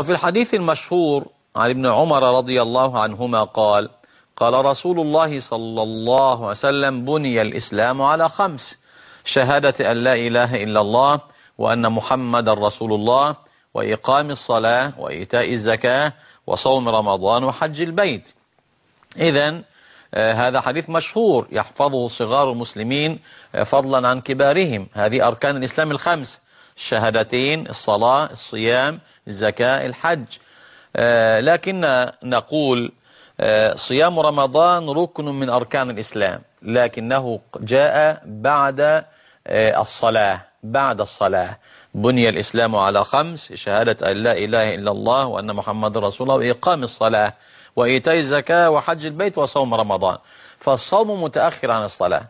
وفي الحديث المشهور عن ابن عمر رضي الله عنهما قال قال رسول الله صلى الله عليه وسلم بني الإسلام على خمس شهادة أن لا إله إلا الله وأن محمد رسول الله وإقام الصلاة وإيتاء الزكاة وصوم رمضان وحج البيت إذا آه، هذا حديث مشهور يحفظه صغار المسلمين آه، فضلا عن كبارهم هذه أركان الإسلام الخمس الشهادتين الصلاة الصيام الزكاة الحج آه، لكن نقول آه، صيام رمضان ركن من أركان الإسلام لكنه جاء بعد آه، الصلاة بعد الصلاة بني الإسلام على خمس شهادة أن لا إله إلا الله وأن محمد رسول الله وإقام الصلاة وإيتاء الزكاة وحج البيت وصوم رمضان فالصوم متأخر عن الصلاة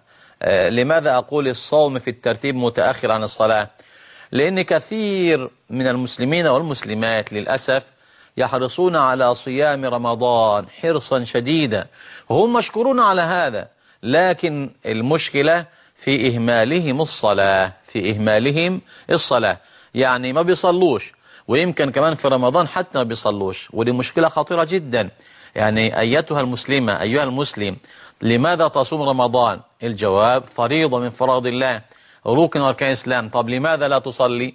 لماذا أقول الصوم في الترتيب متأخر عن الصلاة لأن كثير من المسلمين والمسلمات للأسف يحرصون على صيام رمضان حرصا شديدا وهم مشكورون على هذا لكن المشكلة في إهمالهم الصلاة في إهمالهم الصلاة يعني ما بيصلوش ويمكن كمان في رمضان حتى ما بيصلوش ودي مشكلة خطيرة جدا يعني أيتها المسلمة أيها المسلم لماذا تصوم رمضان الجواب فريضة من فراض الله ركن أركان الإسلام طب لماذا لا تصلي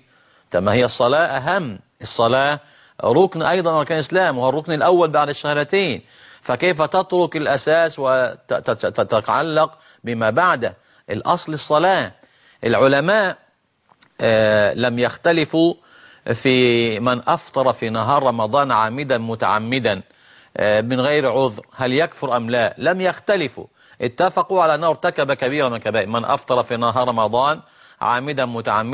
طب ما هي الصلاة أهم الصلاة ركن أيضا أركان الإسلام وهو الركن الأول بعد الشهادتين فكيف تترك الأساس وتتعلق بما بعده الأصل الصلاة العلماء آه، لم يختلفوا في من أفطر في نهار رمضان عامدا متعمدا آه، من غير عذر هل يكفر أم لا لم يختلفوا اتفقوا على أنه ارتكب كبيرة من كبائر من أفطر في نهار رمضان عامدا متعمدا